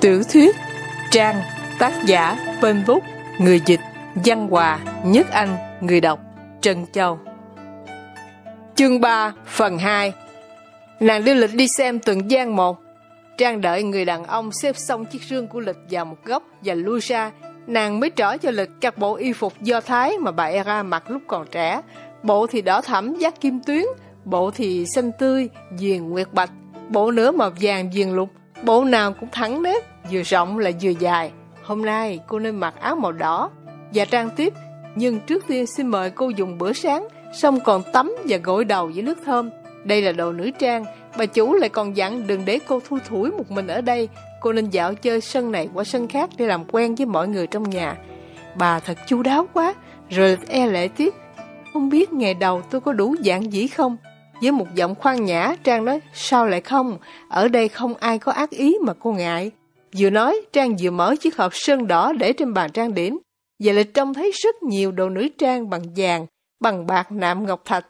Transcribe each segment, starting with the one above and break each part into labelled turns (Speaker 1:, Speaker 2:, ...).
Speaker 1: Tiểu thuyết Trang Tác giả Bên Vúc Người dịch Văn Hòa Nhất Anh Người đọc Trần Châu Chương 3 Phần 2 Nàng đưa lịch đi xem từng gian một Trang đợi người đàn ông xếp xong chiếc rương của lịch vào một góc và lui ra Nàng mới trở cho lịch các bộ y phục do Thái mà bà Era mặc lúc còn trẻ Bộ thì đỏ thẫm giác kim tuyến Bộ thì xanh tươi, viền nguyệt bạch Bộ nữa màu vàng viền lục Bộ nào cũng thắng nếp Vừa rộng là vừa dài. Hôm nay cô nên mặc áo màu đỏ và trang tiếp. Nhưng trước tiên xin mời cô dùng bữa sáng, xong còn tắm và gội đầu với nước thơm. Đây là đồ nữ trang. Bà chủ lại còn dặn đừng để cô thu thủi một mình ở đây. Cô nên dạo chơi sân này qua sân khác để làm quen với mọi người trong nhà. Bà thật chu đáo quá. Rồi e lệ tiếp. Không biết ngày đầu tôi có đủ giản dĩ không? Với một giọng khoan nhã, Trang nói, sao lại không? Ở đây không ai có ác ý mà cô ngại. Vừa nói, Trang vừa mở chiếc hộp sơn đỏ để trên bàn trang điểm. Và Lịch trông thấy rất nhiều đồ nữ trang bằng vàng, bằng bạc nạm ngọc thạch.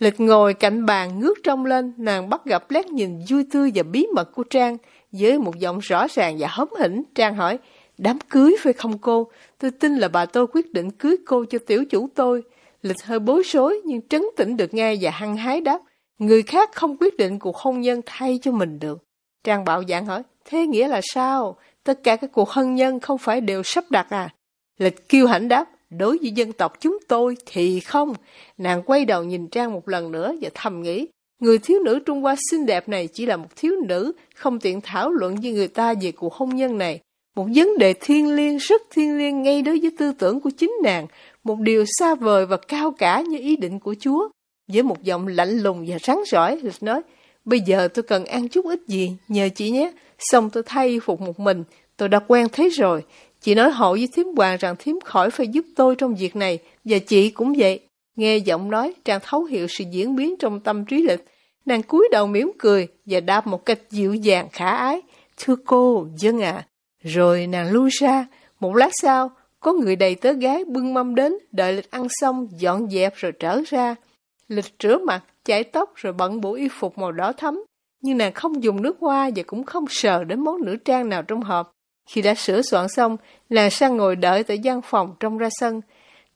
Speaker 1: Lịch ngồi cạnh bàn ngước trông lên, nàng bắt gặp lét nhìn vui tươi và bí mật của Trang. Với một giọng rõ ràng và hóm hỉnh, Trang hỏi, đám cưới phải không cô? Tôi tin là bà tôi quyết định cưới cô cho tiểu chủ tôi. Lịch hơi bối rối nhưng trấn tĩnh được nghe và hăng hái đáp. Người khác không quyết định cuộc hôn nhân thay cho mình được. Trang bảo dạng hỏi, Thế nghĩa là sao? Tất cả các cuộc hân nhân không phải đều sắp đặt à? Lịch kiêu hãnh đáp, đối với dân tộc chúng tôi thì không. Nàng quay đầu nhìn Trang một lần nữa và thầm nghĩ, người thiếu nữ Trung Hoa xinh đẹp này chỉ là một thiếu nữ, không tiện thảo luận với người ta về cuộc hôn nhân này. Một vấn đề thiên liêng rất thiên liêng ngay đối với tư tưởng của chính nàng, một điều xa vời và cao cả như ý định của Chúa. Với một giọng lạnh lùng và rắn rỏi, Lịch nói, bây giờ tôi cần ăn chút ít gì, nhờ chị nhé, Xong tôi thay y phục một mình, tôi đã quen thế rồi. Chị nói hộ với thím hoàng rằng thím khỏi phải giúp tôi trong việc này, và chị cũng vậy. Nghe giọng nói, Trang thấu hiểu sự diễn biến trong tâm trí lịch. Nàng cúi đầu mỉm cười và đáp một cách dịu dàng khả ái. Thưa cô, dân ạ. À. Rồi nàng lui ra. Một lát sau, có người đầy tớ gái bưng mâm đến, đợi lịch ăn xong, dọn dẹp rồi trở ra. Lịch rửa mặt, chải tóc rồi bận bộ y phục màu đỏ thắm, nhưng nàng không dùng nước hoa và cũng không sờ đến món nữ trang nào trong hộp. Khi đã sửa soạn xong, nàng sang ngồi đợi tại gian phòng trong ra sân.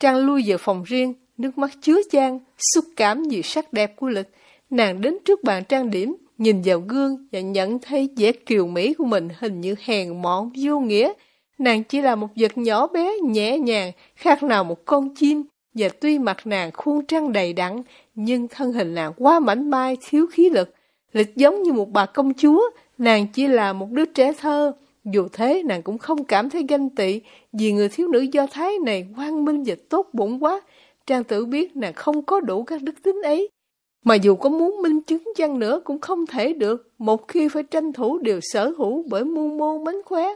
Speaker 1: Trang lui vào phòng riêng, nước mắt chứa chan, xúc cảm vì sắc đẹp của lịch. Nàng đến trước bàn trang điểm, nhìn vào gương và nhận thấy vẻ kiều mỹ của mình hình như hèn mọn, vô nghĩa. Nàng chỉ là một vật nhỏ bé, nhẹ nhàng, khác nào một con chim. Và tuy mặt nàng khuôn trăng đầy đặn, nhưng thân hình nàng quá mảnh mai, thiếu khí lực. Lịch giống như một bà công chúa, nàng chỉ là một đứa trẻ thơ. Dù thế, nàng cũng không cảm thấy ganh tị vì người thiếu nữ Do Thái này hoang minh và tốt bụng quá. Trang tử biết nàng không có đủ các đức tính ấy. Mà dù có muốn minh chứng chăng nữa cũng không thể được, một khi phải tranh thủ điều sở hữu bởi muôn mô mánh khóe.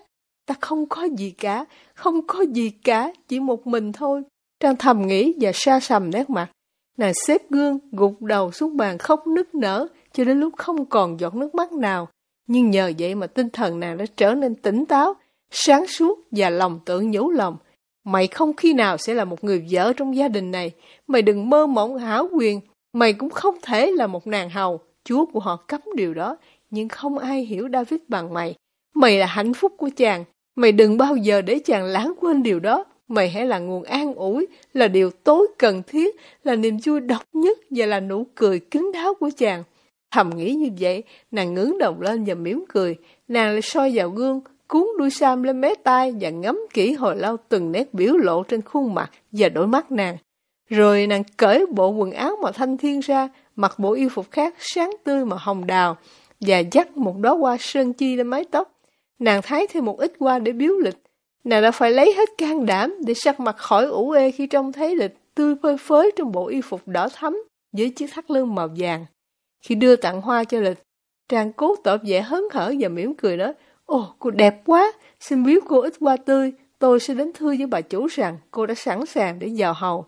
Speaker 1: Ta không có gì cả, không có gì cả, chỉ một mình thôi. Trang thầm nghĩ và xa sầm nét mặt. Nàng xếp gương, gục đầu xuống bàn khóc nức nở, cho đến lúc không còn giọt nước mắt nào. Nhưng nhờ vậy mà tinh thần nàng đã trở nên tỉnh táo, sáng suốt và lòng tự nhủ lòng. Mày không khi nào sẽ là một người vợ trong gia đình này. Mày đừng mơ mộng hảo quyền. Mày cũng không thể là một nàng hầu. Chúa của họ cấm điều đó. Nhưng không ai hiểu David bằng mày. Mày là hạnh phúc của chàng. Mày đừng bao giờ để chàng lãng quên điều đó. Mày hãy là nguồn an ủi, là điều tối cần thiết, là niềm vui độc nhất và là nụ cười kín đáo của chàng. Thầm nghĩ như vậy, nàng ngứng đầu lên và mỉm cười. Nàng lại soi vào gương, cuốn đuôi Sam lên mé tai và ngắm kỹ hồi lâu từng nét biểu lộ trên khuôn mặt và đôi mắt nàng. Rồi nàng cởi bộ quần áo màu thanh thiên ra, mặc bộ y phục khác sáng tươi màu hồng đào và dắt một đóa hoa sơn chi lên mái tóc. Nàng thái thêm một ít hoa để biếu lịch. Nàng đã phải lấy hết can đảm để sắc mặt khỏi ủ ê khi trông thấy lịch tươi phơi phới trong bộ y phục đỏ thắm với chiếc thắt lưng màu vàng. Khi đưa tặng hoa cho lịch, Trang cố tỏ vẻ hớn hở và mỉm cười nói, Ồ, cô đẹp quá, xin biếu cô ít hoa tươi, tôi sẽ đến thưa với bà chủ rằng cô đã sẵn sàng để vào hầu.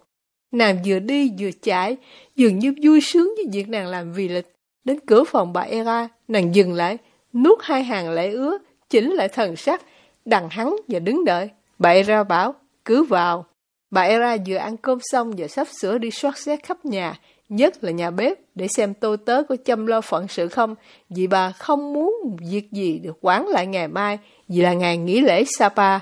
Speaker 1: Nàng vừa đi vừa chạy, dường như vui sướng với việc nàng làm vì lịch. Đến cửa phòng bà Era, nàng dừng lại, nuốt hai hàng lễ ứa, chỉnh lại thần sắc, đằng hắn và đứng đợi. Bà Era bảo, cứ vào. Bà Era vừa ăn cơm xong và sắp sửa đi soát xét khắp nhà, nhất là nhà bếp, để xem tôi tớ có chăm lo phận sự không, vì bà không muốn việc gì được quán lại ngày mai, vì là ngày nghỉ lễ Sapa.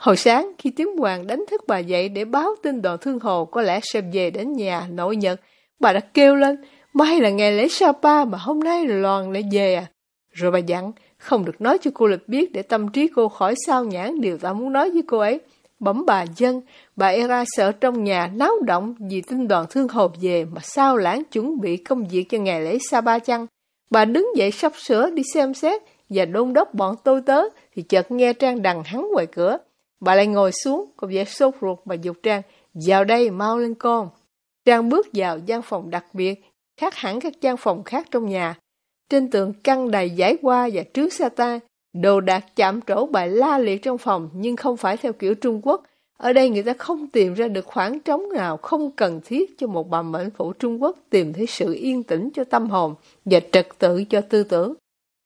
Speaker 1: Hồi sáng, khi tiếng Hoàng đánh thức bà dậy để báo tin đoàn thương hồ có lẽ sẽ về đến nhà nội nhật, bà đã kêu lên, mai là ngày lễ Sapa mà hôm nay là loàn lại về à. Rồi bà dặn, không được nói cho cô Lịch biết để tâm trí cô khỏi sao nhãn điều ta muốn nói với cô ấy. Bấm bà dân, bà Era sợ trong nhà náo động vì tin đoàn thương hồn về mà sao lãng chuẩn bị công việc cho ngày lễ Sa Ba chăng. Bà đứng dậy sắp sửa đi xem xét và đôn đốc bọn tôi tớ thì chợt nghe Trang đằng hắn ngoài cửa. Bà lại ngồi xuống, cô vẻ sốt ruột và dục Trang, vào đây mau lên con. Trang bước vào gian phòng đặc biệt, khác hẳn các gian phòng khác trong nhà. Trên tường căng đầy giải hoa và trước xa ta Đồ đạc chạm trổ bại la liệt trong phòng nhưng không phải theo kiểu Trung Quốc. Ở đây người ta không tìm ra được khoảng trống nào không cần thiết cho một bà mệnh phụ Trung Quốc tìm thấy sự yên tĩnh cho tâm hồn và trật tự cho tư tưởng.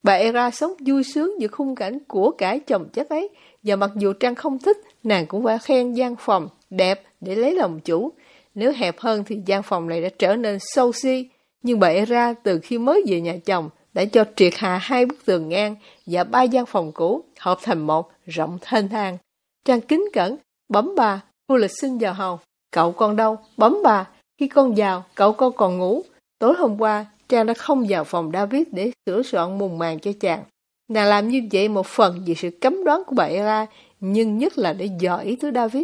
Speaker 1: Bà Era sống vui sướng giữa khung cảnh của cả chồng chất ấy và mặc dù Trang không thích, nàng cũng phải khen gian phòng đẹp để lấy lòng chủ. Nếu hẹp hơn thì gian phòng này đã trở nên sâu si, nhưng bà Era từ khi mới về nhà chồng đã cho triệt hạ hai bức tường ngang và ba gian phòng cũ hợp thành một rộng thênh thang. Trang kính cẩn, bấm bà, cô lịch xin vào hầu. Cậu con đâu? Bấm bà. Khi con vào, cậu con còn ngủ. Tối hôm qua, Trang đã không vào phòng David để sửa soạn mùng màng cho chàng. Nàng làm như vậy một phần vì sự cấm đoán của bà Ella, nhưng nhất là để dò ý thứ David.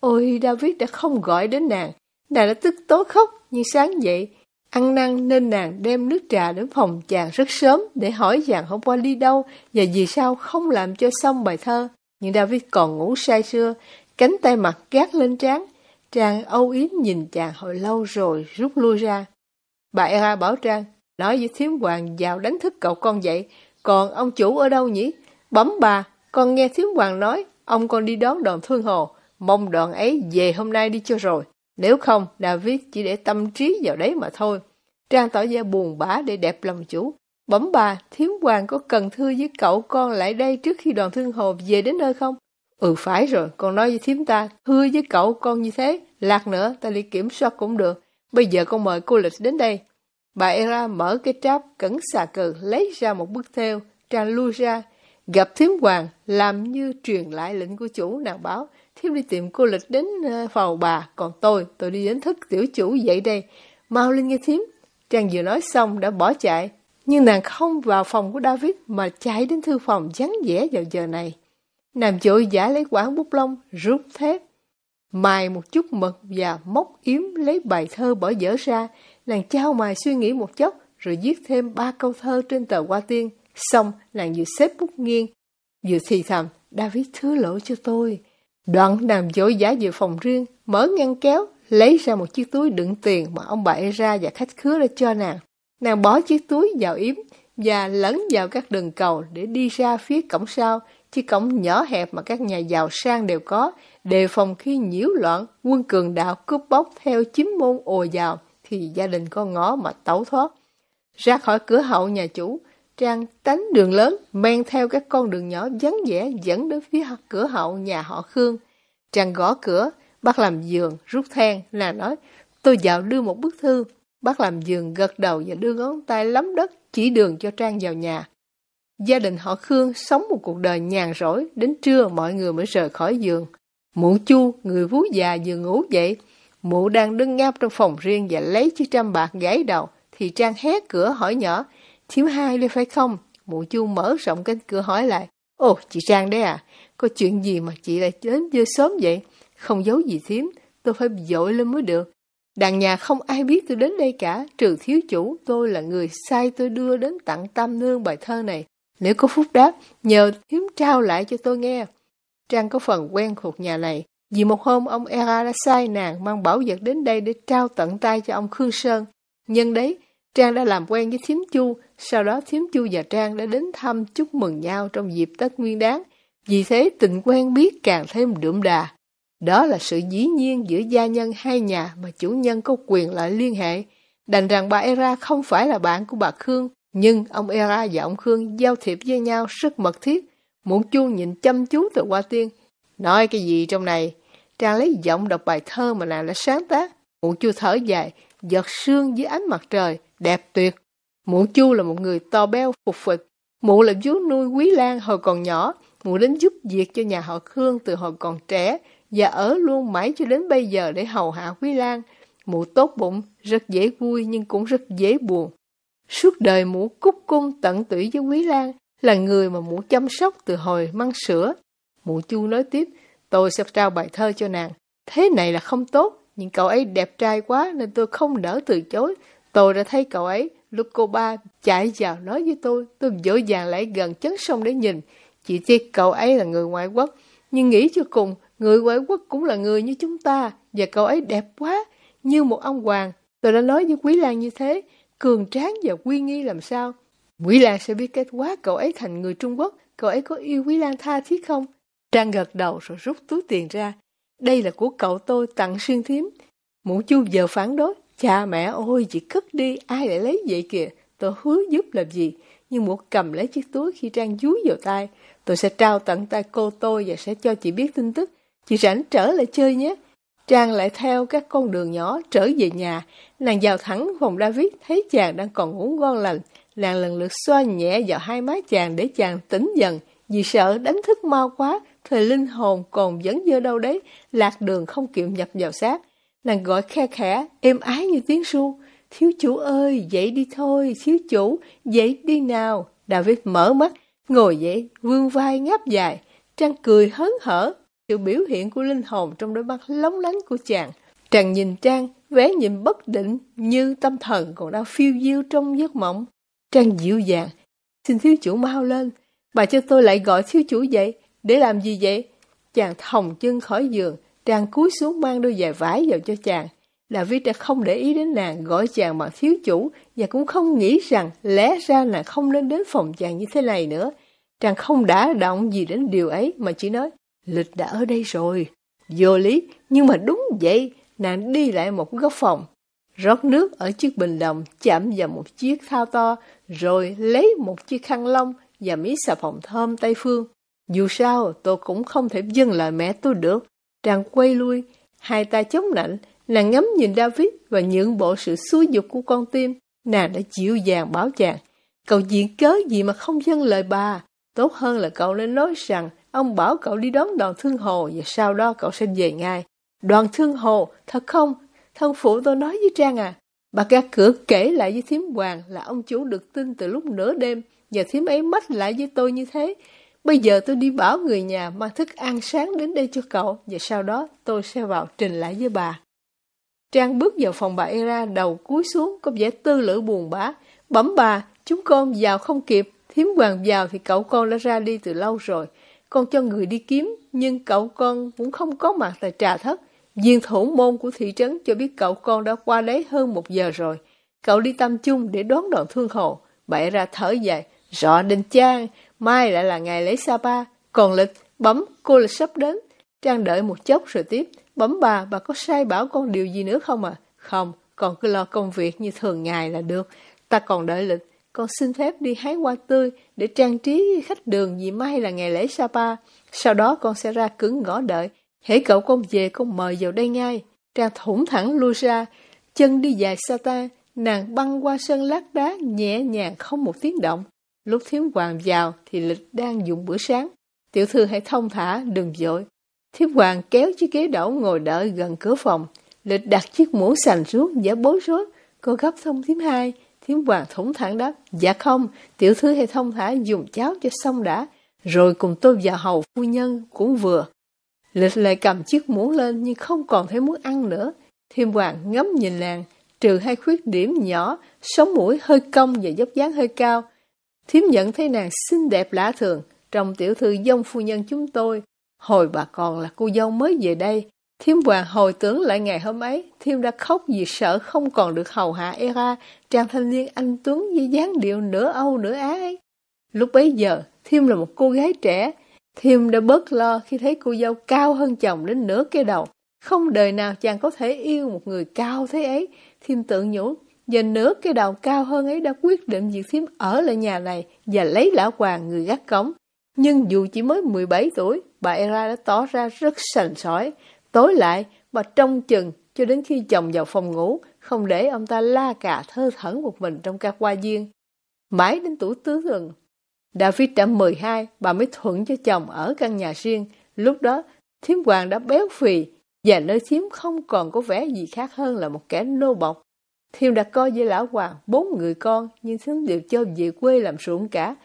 Speaker 1: Ôi, David đã không gọi đến nàng. Nàng đã tức tối khóc, nhưng sáng dậy, Ăn năn nên nàng đem nước trà đến phòng chàng rất sớm để hỏi chàng hôm qua đi đâu và vì sao không làm cho xong bài thơ. Nhưng David còn ngủ say sưa, cánh tay mặt gác lên trán. Trang âu yếm nhìn chàng hồi lâu rồi rút lui ra. Bà Era bảo Trang, nói với thiếm hoàng vào đánh thức cậu con dậy. Còn ông chủ ở đâu nhỉ? Bấm bà, con nghe thiếm hoàng nói, ông con đi đón đoàn thương hồ, mong đoàn ấy về hôm nay đi cho rồi. Nếu không, David chỉ để tâm trí vào đấy mà thôi. Trang tỏ ra buồn bã để đẹp lòng chủ. Bấm bà, thiếm hoàng có cần thư với cậu con lại đây trước khi đoàn thương hồ về đến nơi không? Ừ phải rồi, con nói với thiếm ta, thưa với cậu con như thế, lạc nữa ta đi kiểm soát cũng được. Bây giờ con mời cô lịch đến đây. Bà Era mở cái tráp, cẩn xà cừ, lấy ra một bức theo, Trang lui ra, gặp thiếm hoàng, làm như truyền lại lệnh của chủ nàng báo thiếp đi tìm cô lịch đến ờ, phào bà, còn tôi, tôi đi đến thức tiểu chủ dậy đây. Mau lên nghe thiếp. Chàng vừa nói xong đã bỏ chạy, nhưng nàng không vào phòng của David mà chạy đến thư phòng vắng vẻ vào giờ này. Nàng vội giả lấy quán bút lông, rút thép, mài một chút mực và móc yếm lấy bài thơ bỏ dở ra. Nàng trao mài suy nghĩ một chốc rồi viết thêm ba câu thơ trên tờ hoa tiên. Xong, nàng vừa xếp bút nghiêng, vừa thì thầm, David thứ lỗi cho tôi. Đoạn nằm dối giá về phòng riêng, mở ngăn kéo, lấy ra một chiếc túi đựng tiền mà ông bảy ra và khách khứa đã cho nàng. Nàng bỏ chiếc túi vào yếm và lấn vào các đường cầu để đi ra phía cổng sau, chiếc cổng nhỏ hẹp mà các nhà giàu sang đều có, đề phòng khi nhiễu loạn, quân cường đạo cướp bóc theo chiếm môn ồ vào, thì gia đình có ngó mà tẩu thoát. Ra khỏi cửa hậu nhà chủ, Trang tánh đường lớn, men theo các con đường nhỏ vắng vẻ dẫn đến phía cửa hậu nhà họ Khương. Trang gõ cửa, bác làm giường, rút than, là nói, tôi vào đưa một bức thư. Bác làm giường gật đầu và đưa ngón tay lấm đất chỉ đường cho Trang vào nhà. Gia đình họ Khương sống một cuộc đời nhàn rỗi, đến trưa mọi người mới rời khỏi giường. Mụ chu, người vú già vừa ngủ dậy, mụ đang đứng ngáp trong phòng riêng và lấy chiếc trăm bạc gãy đầu, thì Trang hé cửa hỏi nhỏ, Thiếu hai đi phải không? Mụ chu mở rộng cánh cửa hỏi lại. Ồ, chị Trang đấy à? Có chuyện gì mà chị lại đến dưa sớm vậy? Không giấu gì thím, tôi phải dội lên mới được. Đàn nhà không ai biết tôi đến đây cả, trừ thiếu chủ, tôi là người sai tôi đưa đến tặng Tam Nương bài thơ này. Nếu có phúc đáp, nhờ thím trao lại cho tôi nghe. Trang có phần quen thuộc nhà này, vì một hôm ông Era đã sai nàng mang bảo vật đến đây để trao tận tay cho ông Khương Sơn. Nhân đấy, Trang đã làm quen với Thiếm Chu, sau đó Thiếm Chu và Trang đã đến thăm chúc mừng nhau trong dịp Tết Nguyên đáng Vì thế tình quen biết càng thêm đượm đà. Đó là sự dĩ nhiên giữa gia nhân hai nhà mà chủ nhân có quyền lại liên hệ. Đành rằng bà Era không phải là bạn của bà Khương, nhưng ông Era và ông Khương giao thiệp với nhau rất mật thiết. Muộn chu nhìn chăm chú từ qua tiên. Nói cái gì trong này? Trang lấy giọng đọc bài thơ mà nàng đã sáng tác. Muộn chu thở dài, giọt sương dưới ánh mặt trời, đẹp tuyệt. Mụ Chu là một người to béo phục phịch. Mụ là chú nuôi Quý Lan hồi còn nhỏ. Mụ đến giúp việc cho nhà họ Khương từ hồi còn trẻ và ở luôn mãi cho đến bây giờ để hầu hạ Quý Lan. Mụ tốt bụng, rất dễ vui nhưng cũng rất dễ buồn. Suốt đời mụ cúc cung tận tụy với Quý Lan là người mà mụ chăm sóc từ hồi mang sữa. Mụ Chu nói tiếp, tôi sẽ trao bài thơ cho nàng. Thế này là không tốt, nhưng cậu ấy đẹp trai quá nên tôi không đỡ từ chối. Tôi đã thấy cậu ấy, lúc cô ba chạy vào nói với tôi, tôi dỗ dàng lại gần chấn sông để nhìn. Chỉ tiếc cậu ấy là người ngoại quốc, nhưng nghĩ cho cùng, người ngoại quốc cũng là người như chúng ta, và cậu ấy đẹp quá, như một ông hoàng. Tôi đã nói với Quý Lan như thế, cường tráng và quy nghi làm sao. Quý Lan sẽ biết kết quả cậu ấy thành người Trung Quốc, cậu ấy có yêu Quý Lan tha thiết không? Trang gật đầu rồi rút túi tiền ra. Đây là của cậu tôi tặng xuyên thím. Mũ chu giờ phản đối, Cha mẹ ôi, chị cất đi, ai lại lấy vậy kìa, tôi hứa giúp làm gì. Nhưng một cầm lấy chiếc túi khi Trang dúi vào tay, tôi sẽ trao tận tay cô tôi và sẽ cho chị biết tin tức. Chị rảnh trở lại chơi nhé. Trang lại theo các con đường nhỏ trở về nhà, nàng vào thẳng phòng David thấy chàng đang còn ngủ ngon lành. Nàng lần lượt xoa nhẹ vào hai má chàng để chàng tỉnh dần, vì sợ đánh thức mau quá, thời linh hồn còn vẫn dơ đâu đấy, lạc đường không kiệm nhập vào xác. Nàng gọi khe khẽ, êm ái như tiếng ru. Thiếu chủ ơi, dậy đi thôi, thiếu chủ, dậy đi nào. David mở mắt, ngồi dậy, vươn vai ngáp dài. Trang cười hớn hở, sự biểu hiện của linh hồn trong đôi mắt lóng lánh của chàng. Chàng nhìn Trang, vẻ nhìn bất định như tâm thần còn đang phiêu diêu trong giấc mộng. Trang dịu dàng, xin thiếu chủ mau lên. Bà cho tôi lại gọi thiếu chủ dậy, để làm gì vậy? Chàng thòng chân khỏi giường, Trang cúi xuống mang đôi giày vải vào cho chàng. Là vì đã không để ý đến nàng, gọi chàng bằng thiếu chủ và cũng không nghĩ rằng lẽ ra là không nên đến phòng chàng như thế này nữa. Chàng không đã động gì đến điều ấy mà chỉ nói, lịch đã ở đây rồi. Vô lý, nhưng mà đúng vậy, nàng đi lại một góc phòng. Rót nước ở chiếc bình đồng chạm vào một chiếc thao to, rồi lấy một chiếc khăn lông và miếng xà phòng thơm Tây Phương. Dù sao, tôi cũng không thể dừng lời mẹ tôi được. Trang quay lui, hai tay chống nạnh. nàng ngắm nhìn David và những bộ sự xúi dục của con tim. Nàng đã dịu dàng bảo chàng, cậu diễn cớ gì mà không dâng lời bà. Tốt hơn là cậu nên nói rằng ông bảo cậu đi đón đoàn thương hồ và sau đó cậu sẽ về ngay. Đoàn thương hồ, thật không? Thân phụ tôi nói với Trang à. Bà ra cửa kể lại với thím hoàng là ông chủ được tin từ lúc nửa đêm và thím ấy mách lại với tôi như thế Bây giờ tôi đi bảo người nhà mang thức ăn sáng đến đây cho cậu và sau đó tôi sẽ vào trình lại với bà. Trang bước vào phòng bà Era đầu cúi xuống có vẻ tư lử buồn bã. Bấm bà, chúng con vào không kịp. Thiếm hoàng vào thì cậu con đã ra đi từ lâu rồi. Con cho người đi kiếm, nhưng cậu con cũng không có mặt tại trà thất. Viên thủ môn của thị trấn cho biết cậu con đã qua đấy hơn một giờ rồi. Cậu đi tâm chung để đón đoàn thương hồ. Bà Era thở dài, rõ đình trang, mai lại là ngày lấy Sapa, còn lịch, bấm, cô lịch sắp đến. Trang đợi một chốc rồi tiếp, bấm bà, bà có sai bảo con điều gì nữa không à? Không, còn cứ lo công việc như thường ngày là được. Ta còn đợi lịch, con xin phép đi hái hoa tươi để trang trí khách đường vì mai là ngày lễ Sapa. Sau đó con sẽ ra cứng ngõ đợi. hãy cậu con về con mời vào đây ngay. Trang thủng thẳng lui ra, chân đi dài xa ta, nàng băng qua sân lát đá nhẹ nhàng không một tiếng động. Lúc thiếm hoàng vào thì lịch đang dùng bữa sáng. Tiểu thư hãy thông thả, đừng dội. Thiếp hoàng kéo chiếc ghế đổ ngồi đợi gần cửa phòng. Lịch đặt chiếc mũ sành xuống, giả bối rối. Cô gấp thông thiếm hai. Thiếm hoàng thủng thẳng đáp. Dạ không, tiểu thư hãy thông thả dùng cháo cho xong đã. Rồi cùng tôi và hầu phu nhân cũng vừa. Lịch lại cầm chiếc muỗng lên nhưng không còn thấy muốn ăn nữa. Thiêm hoàng ngắm nhìn nàng, trừ hai khuyết điểm nhỏ, sống mũi hơi cong và dốc dáng hơi cao, Thiếm nhận thấy nàng xinh đẹp lạ thường, trong tiểu thư dông phu nhân chúng tôi. Hồi bà còn là cô dâu mới về đây, thiếm hoàng hồi tưởng lại ngày hôm ấy, thiêm đã khóc vì sợ không còn được hầu hạ Era, trang thanh niên anh Tuấn với dáng điệu nửa Âu nửa Á ấy. Lúc bấy giờ, thiêm là một cô gái trẻ, thiêm đã bớt lo khi thấy cô dâu cao hơn chồng đến nửa cái đầu. Không đời nào chàng có thể yêu một người cao thế ấy, thiêm tự nhủ, Giờ nữa cái đầu cao hơn ấy đã quyết định Diệp Thiếm ở lại nhà này và lấy lão hoàng người gác cống. Nhưng dù chỉ mới 17 tuổi, bà Era đã tỏ ra rất sành sỏi. Tối lại, bà trông chừng cho đến khi chồng vào phòng ngủ, không để ông ta la cà thơ thẩn một mình trong các hoa viên. Mãi đến tuổi tứ tuần, David đã 12, bà mới thuận cho chồng ở căn nhà riêng. Lúc đó, thiếm hoàng đã béo phì, và nơi thiếm không còn có vẻ gì khác hơn là một kẻ nô bọc. Thiêm đặt coi với lão hoàng bốn người con nhưng sớm đều cho về quê làm ruộng cả.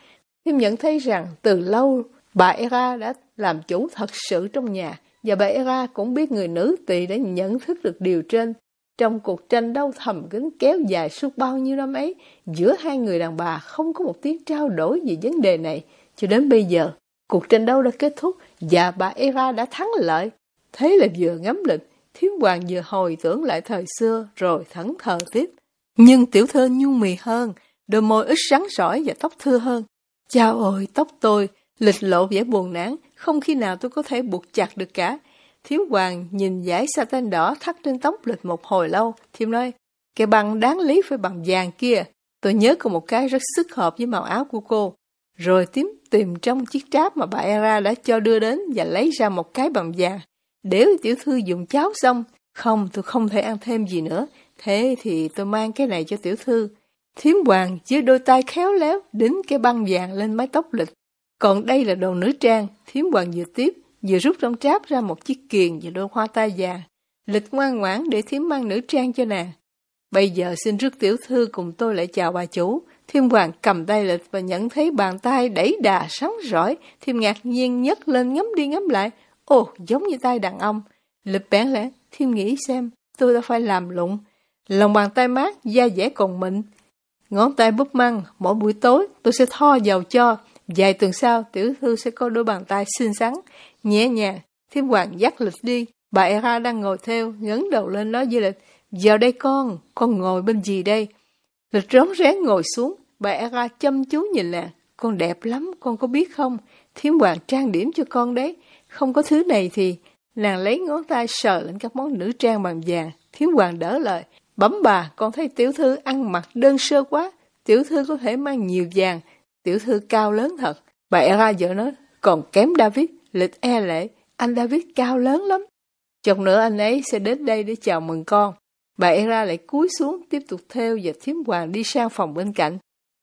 Speaker 1: Thiêm nhận thấy rằng từ lâu bà Era đã làm chủ thật sự trong nhà và bà Era cũng biết người nữ tỳ đã nhận thức được điều trên. Trong cuộc tranh đấu thầm kín kéo dài suốt bao nhiêu năm ấy, giữa hai người đàn bà không có một tiếng trao đổi về vấn đề này. Cho đến bây giờ, cuộc tranh đấu đã kết thúc và bà Era đã thắng lợi. Thế là vừa ngắm lịch, Thiếu hoàng vừa hồi tưởng lại thời xưa rồi thẫn thờ tiếp. Nhưng tiểu thơ nhu mì hơn, đôi môi ít sáng sỏi và tóc thưa hơn. Chao ôi, tóc tôi, lịch lộ vẻ buồn nản, không khi nào tôi có thể buộc chặt được cả. Thiếu hoàng nhìn giải sa satin đỏ thắt trên tóc lịch một hồi lâu, thiêm nói, cái băng đáng lý phải bằng vàng kia. Tôi nhớ có một cái rất sức hợp với màu áo của cô. Rồi tím tìm trong chiếc tráp mà bà Era đã cho đưa đến và lấy ra một cái bằng vàng. Nếu tiểu thư dùng cháo xong, không, tôi không thể ăn thêm gì nữa. Thế thì tôi mang cái này cho tiểu thư. Thiếm hoàng với đôi tay khéo léo đến cái băng vàng lên mái tóc lịch. Còn đây là đồ nữ trang, thiếm hoàng vừa tiếp, vừa rút trong tráp ra một chiếc kiền và đôi hoa tai vàng. Lịch ngoan ngoãn để thiếm mang nữ trang cho nàng. Bây giờ xin rước tiểu thư cùng tôi lại chào bà chủ. Thiêm hoàng cầm tay lịch và nhận thấy bàn tay đẩy đà sáng rõi. Thiêm ngạc nhiên nhấc lên ngắm đi ngắm lại, Ồ, giống như tay đàn ông. Lịch bẽn lẽ, thêm nghĩ xem, tôi đã phải làm lụng. Lòng bàn tay mát, da dẻ còn mịn. Ngón tay búp măng, mỗi buổi tối tôi sẽ thoa dầu cho. Vài tuần sau, tiểu thư sẽ có đôi bàn tay xinh xắn, nhẹ nhàng. Thiếp hoàng dắt lịch đi. Bà Era đang ngồi theo, ngấn đầu lên nói với lịch. Vào đây con, con ngồi bên gì đây? Lịch rón rén ngồi xuống, bà Era chăm chú nhìn là Con đẹp lắm, con có biết không? Thiếm hoàng trang điểm cho con đấy. Không có thứ này thì nàng lấy ngón tay sờ lên các món nữ trang bằng vàng. Thiếu hoàng đỡ lời. Bấm bà, con thấy tiểu thư ăn mặc đơn sơ quá. Tiểu thư có thể mang nhiều vàng. Tiểu thư cao lớn thật. Bà E-ra vợ nói, còn kém David, lịch e lệ. Anh David cao lớn lắm. Chồng nữa anh ấy sẽ đến đây để chào mừng con. Bà E-ra lại cúi xuống tiếp tục theo và thiếm hoàng đi sang phòng bên cạnh.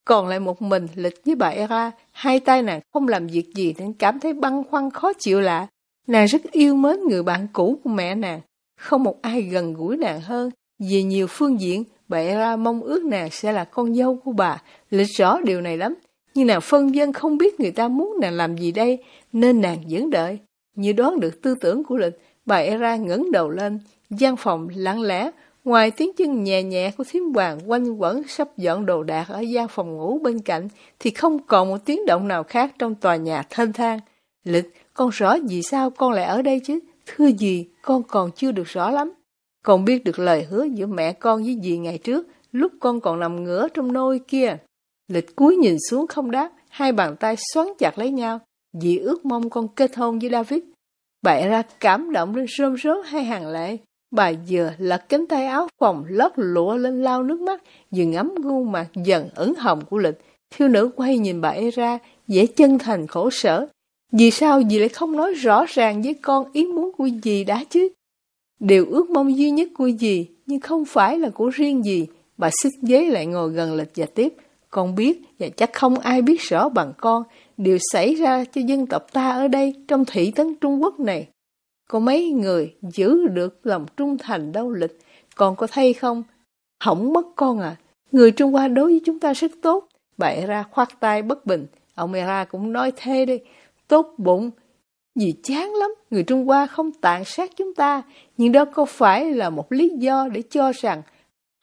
Speaker 1: Còn lại một mình lịch với bà E-ra Hai tay nàng không làm việc gì nên cảm thấy băn khoăn khó chịu lạ. Nàng rất yêu mến người bạn cũ của mẹ nàng. Không một ai gần gũi nàng hơn. vì nhiều phương diện, bà Era mong ước nàng sẽ là con dâu của bà. Lịch rõ điều này lắm. Nhưng nàng phân dân không biết người ta muốn nàng làm gì đây, nên nàng vẫn đợi. Như đoán được tư tưởng của lịch, bà Era ngẩng đầu lên, gian phòng lặng lẽ Ngoài tiếng chân nhẹ nhẹ của thím hoàng quanh quẩn sắp dọn đồ đạc ở gian phòng ngủ bên cạnh, thì không còn một tiếng động nào khác trong tòa nhà thênh thang. Lịch, con rõ vì sao con lại ở đây chứ? Thưa gì, con còn chưa được rõ lắm. Con biết được lời hứa giữa mẹ con với dì ngày trước, lúc con còn nằm ngửa trong nôi kia. Lịch cúi nhìn xuống không đáp, hai bàn tay xoắn chặt lấy nhau. Dì ước mong con kết hôn với David. Bậy ra cảm động lên rơm rớm hai hàng lệ. Bà vừa lật cánh tay áo phòng lót lụa lên lau nước mắt, vừa ngắm gương mặt dần ửng hồng của lịch. Thiếu nữ quay nhìn bà ấy ra, dễ chân thành khổ sở. Vì sao dì lại không nói rõ ràng với con ý muốn của dì đã chứ? Điều ước mong duy nhất của dì, nhưng không phải là của riêng dì. Bà xích giấy lại ngồi gần lịch và tiếp. Con biết và chắc không ai biết rõ bằng con điều xảy ra cho dân tộc ta ở đây trong thị tấn Trung Quốc này. Có mấy người giữ được lòng trung thành đâu lịch, còn có thay không? Hỏng mất con à, người Trung Hoa đối với chúng ta rất tốt. Bậy ra khoác tay bất bình, ông Mera cũng nói thế đi, tốt bụng, vì chán lắm, người Trung Hoa không tàn sát chúng ta, nhưng đó có phải là một lý do để cho rằng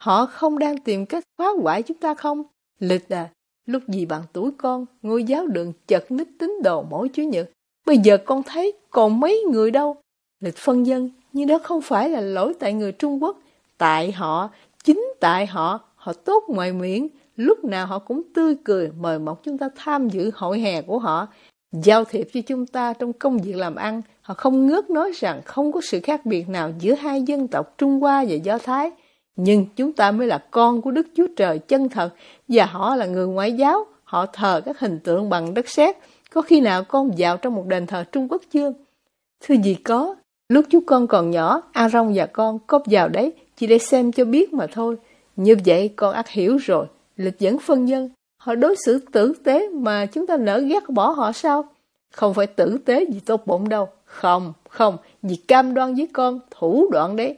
Speaker 1: họ không đang tìm cách phá hoại chúng ta không? Lịch à, lúc gì bằng tuổi con, ngôi giáo đường chật ních tín đồ mỗi Chủ nhật, bây giờ con thấy còn mấy người đâu, lịch phân dân, nhưng đó không phải là lỗi tại người Trung Quốc. Tại họ, chính tại họ, họ tốt ngoài miệng, lúc nào họ cũng tươi cười mời mọc chúng ta tham dự hội hè của họ, giao thiệp với chúng ta trong công việc làm ăn. Họ không ngước nói rằng không có sự khác biệt nào giữa hai dân tộc Trung Hoa và Do Thái. Nhưng chúng ta mới là con của Đức Chúa Trời chân thật và họ là người ngoại giáo, họ thờ các hình tượng bằng đất sét. Có khi nào con vào trong một đền thờ Trung Quốc chưa? Thưa gì có, Lúc chú con còn nhỏ, A Rong và con cóp vào đấy, chỉ để xem cho biết mà thôi. Như vậy con ắt hiểu rồi, lịch dẫn phân nhân. Họ đối xử tử tế mà chúng ta nỡ ghét bỏ họ sao? Không phải tử tế vì tốt bụng đâu. Không, không, vì cam đoan với con, thủ đoạn đấy.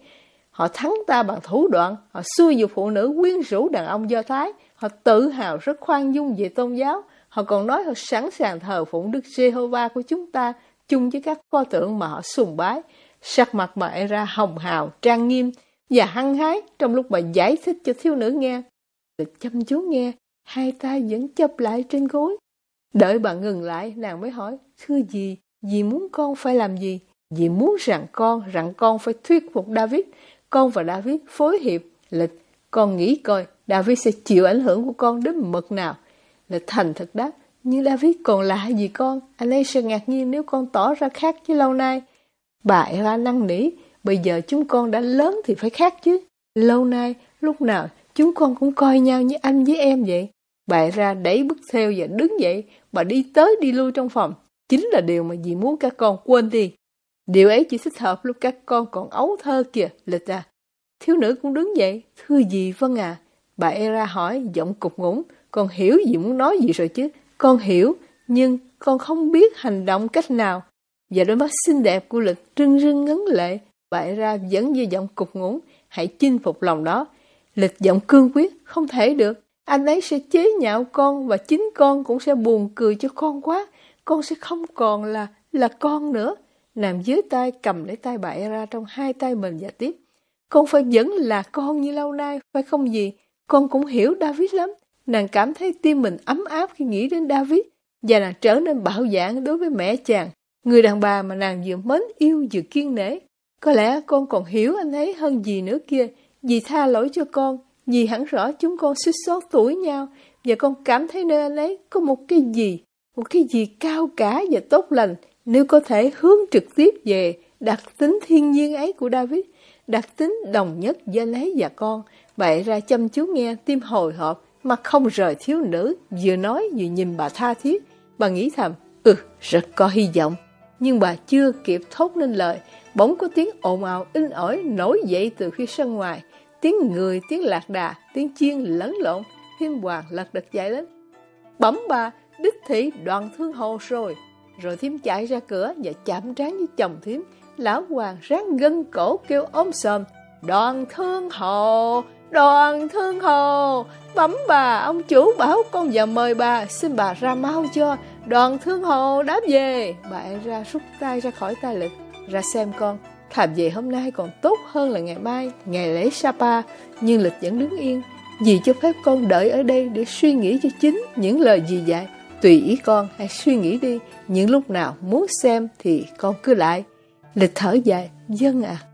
Speaker 1: Họ thắng ta bằng thủ đoạn, họ xui dục phụ nữ quyến rũ đàn ông Do Thái. Họ tự hào rất khoan dung về tôn giáo. Họ còn nói họ sẵn sàng thờ phụng Đức jehovah của chúng ta chung với các pho tượng mà họ sùng bái. Sắc mặt bà ấy ra hồng hào, trang nghiêm và hăng hái trong lúc bà giải thích cho thiếu nữ nghe. Bà chăm chú nghe, hai tay vẫn chập lại trên gối. Đợi bà ngừng lại, nàng mới hỏi, thưa gì, dì muốn con phải làm gì? Dì muốn rằng con, rằng con phải thuyết phục David. Con và David phối hiệp, lịch. Con nghĩ coi, David sẽ chịu ảnh hưởng của con đến mực nào. là thành thật đáp, nhưng David còn lạ gì con? Anh ấy sẽ ngạc nhiên nếu con tỏ ra khác với lâu nay. Bà Ella năn nỉ, bây giờ chúng con đã lớn thì phải khác chứ. Lâu nay, lúc nào chúng con cũng coi nhau như anh với em vậy. Bà ra đẩy bức theo và đứng dậy, bà đi tới đi lui trong phòng. Chính là điều mà dì muốn các con quên đi. Điều ấy chỉ thích hợp lúc các con còn ấu thơ kìa, lịch à. Thiếu nữ cũng đứng dậy, thưa dì Vân à. Bà Era hỏi, giọng cục ngủng, con hiểu dì muốn nói gì rồi chứ. Con hiểu, nhưng con không biết hành động cách nào và đôi mắt xinh đẹp của lực rưng rưng ngấn lệ bại ra vẫn như giọng cục ngốn hãy chinh phục lòng đó lịch giọng cương quyết không thể được anh ấy sẽ chế nhạo con và chính con cũng sẽ buồn cười cho con quá con sẽ không còn là là con nữa nằm dưới tay cầm lấy tay bại ra trong hai tay mình và tiếp con phải vẫn là con như lâu nay phải không gì con cũng hiểu david lắm nàng cảm thấy tim mình ấm áp khi nghĩ đến david và nàng trở nên bảo dạn đối với mẹ chàng Người đàn bà mà nàng vừa mến yêu vừa kiên nể. Có lẽ con còn hiểu anh ấy hơn gì nữa kia. vì tha lỗi cho con, vì hẳn rõ chúng con suýt số tuổi nhau và con cảm thấy nơi anh ấy có một cái gì, một cái gì cao cả và tốt lành nếu có thể hướng trực tiếp về đặc tính thiên nhiên ấy của David, đặc tính đồng nhất với anh ấy và con. Vậy ra chăm chú nghe tim hồi hộp mà không rời thiếu nữ, vừa nói vừa nhìn bà tha thiết. Bà nghĩ thầm, ừ, rất có hy vọng nhưng bà chưa kịp thốt nên lời, bỗng có tiếng ồn ào in ỏi nổi dậy từ phía sân ngoài, tiếng người, tiếng lạc đà, tiếng chiên lẫn lộn, Hiên Hoàng lật đật chạy lên. Bấm bà, đích thị đoàn thương hồ rồi. Rồi thím chạy ra cửa và chạm trán với chồng thím, lão hoàng ráng gân cổ kêu ôm sờm đoàn thương hồ, đoàn thương hồ, bấm bà, ông chủ bảo con và mời bà, xin bà ra mau cho, Đoàn thương hồ đáp về Bà ấy ra rút tay ra khỏi tay lực Ra xem con Thảm về hôm nay còn tốt hơn là ngày mai Ngày lễ Sapa Nhưng lịch vẫn đứng yên Dì cho phép con đợi ở đây để suy nghĩ cho chính những lời dì dạy Tùy ý con hãy suy nghĩ đi Những lúc nào muốn xem thì con cứ lại Lịch thở dài Dân à